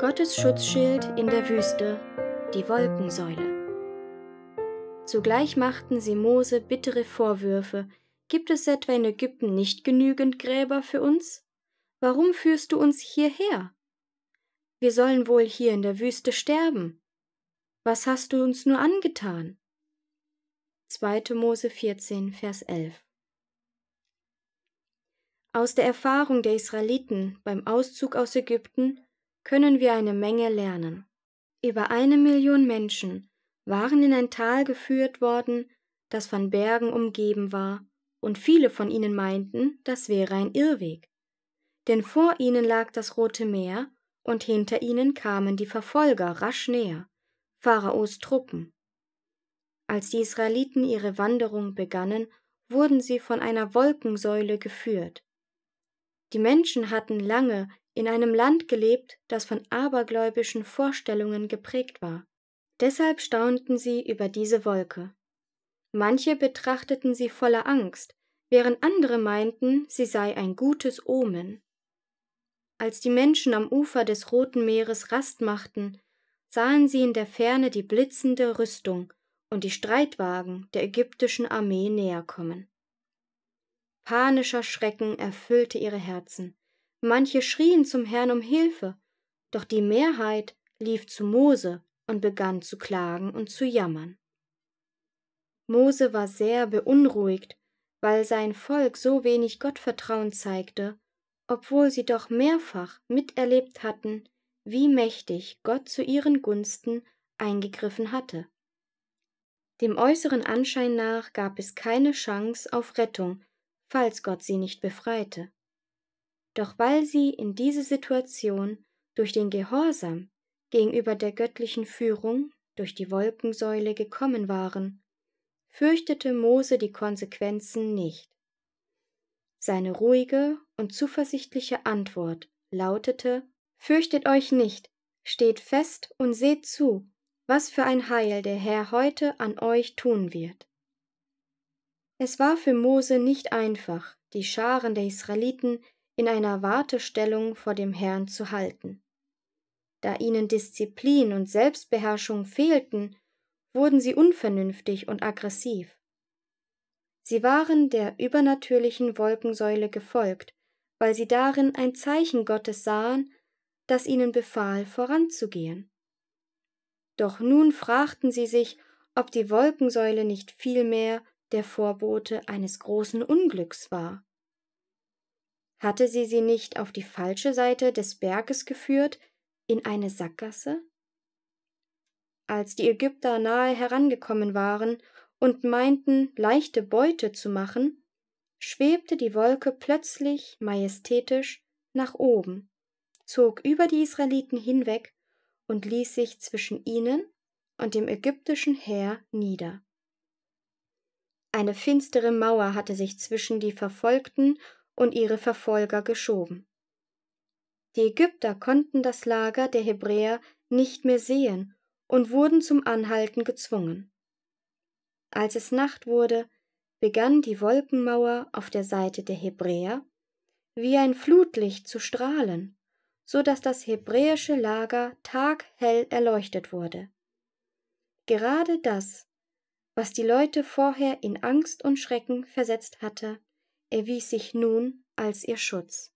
Gottes Schutzschild in der Wüste, die Wolkensäule. Zugleich machten sie Mose bittere Vorwürfe. Gibt es etwa in Ägypten nicht genügend Gräber für uns? Warum führst du uns hierher? Wir sollen wohl hier in der Wüste sterben. Was hast du uns nur angetan? 2. Mose 14, Vers 11 Aus der Erfahrung der Israeliten beim Auszug aus Ägypten können wir eine Menge lernen. Über eine Million Menschen waren in ein Tal geführt worden, das von Bergen umgeben war, und viele von ihnen meinten, das wäre ein Irrweg. Denn vor ihnen lag das Rote Meer, und hinter ihnen kamen die Verfolger rasch näher, Pharaos Truppen. Als die Israeliten ihre Wanderung begannen, wurden sie von einer Wolkensäule geführt. Die Menschen hatten lange in einem Land gelebt, das von abergläubischen Vorstellungen geprägt war. Deshalb staunten sie über diese Wolke. Manche betrachteten sie voller Angst, während andere meinten, sie sei ein gutes Omen. Als die Menschen am Ufer des Roten Meeres Rast machten, sahen sie in der Ferne die blitzende Rüstung und die Streitwagen der ägyptischen Armee näherkommen. Panischer Schrecken erfüllte ihre Herzen. Manche schrien zum Herrn um Hilfe, doch die Mehrheit lief zu Mose und begann zu klagen und zu jammern. Mose war sehr beunruhigt, weil sein Volk so wenig Gottvertrauen zeigte, obwohl sie doch mehrfach miterlebt hatten, wie mächtig Gott zu ihren Gunsten eingegriffen hatte. Dem äußeren Anschein nach gab es keine Chance auf Rettung, falls Gott sie nicht befreite. Doch weil sie in diese Situation durch den Gehorsam gegenüber der göttlichen Führung durch die Wolkensäule gekommen waren, fürchtete Mose die Konsequenzen nicht. Seine ruhige und zuversichtliche Antwort lautete Fürchtet euch nicht, steht fest und seht zu, was für ein Heil der Herr heute an euch tun wird. Es war für Mose nicht einfach, die Scharen der Israeliten in einer Wartestellung vor dem Herrn zu halten. Da ihnen Disziplin und Selbstbeherrschung fehlten, wurden sie unvernünftig und aggressiv. Sie waren der übernatürlichen Wolkensäule gefolgt, weil sie darin ein Zeichen Gottes sahen, das ihnen befahl, voranzugehen. Doch nun fragten sie sich, ob die Wolkensäule nicht vielmehr der Vorbote eines großen Unglücks war. Hatte sie sie nicht auf die falsche Seite des Berges geführt, in eine Sackgasse? Als die Ägypter nahe herangekommen waren und meinten, leichte Beute zu machen, schwebte die Wolke plötzlich majestätisch nach oben, zog über die Israeliten hinweg und ließ sich zwischen ihnen und dem ägyptischen Heer nieder. Eine finstere Mauer hatte sich zwischen die Verfolgten und ihre Verfolger geschoben. Die Ägypter konnten das Lager der Hebräer nicht mehr sehen und wurden zum Anhalten gezwungen. Als es Nacht wurde, begann die Wolkenmauer auf der Seite der Hebräer wie ein Flutlicht zu strahlen, so dass das hebräische Lager taghell erleuchtet wurde. Gerade das, was die Leute vorher in Angst und Schrecken versetzt hatte, erwies sich nun als ihr Schutz.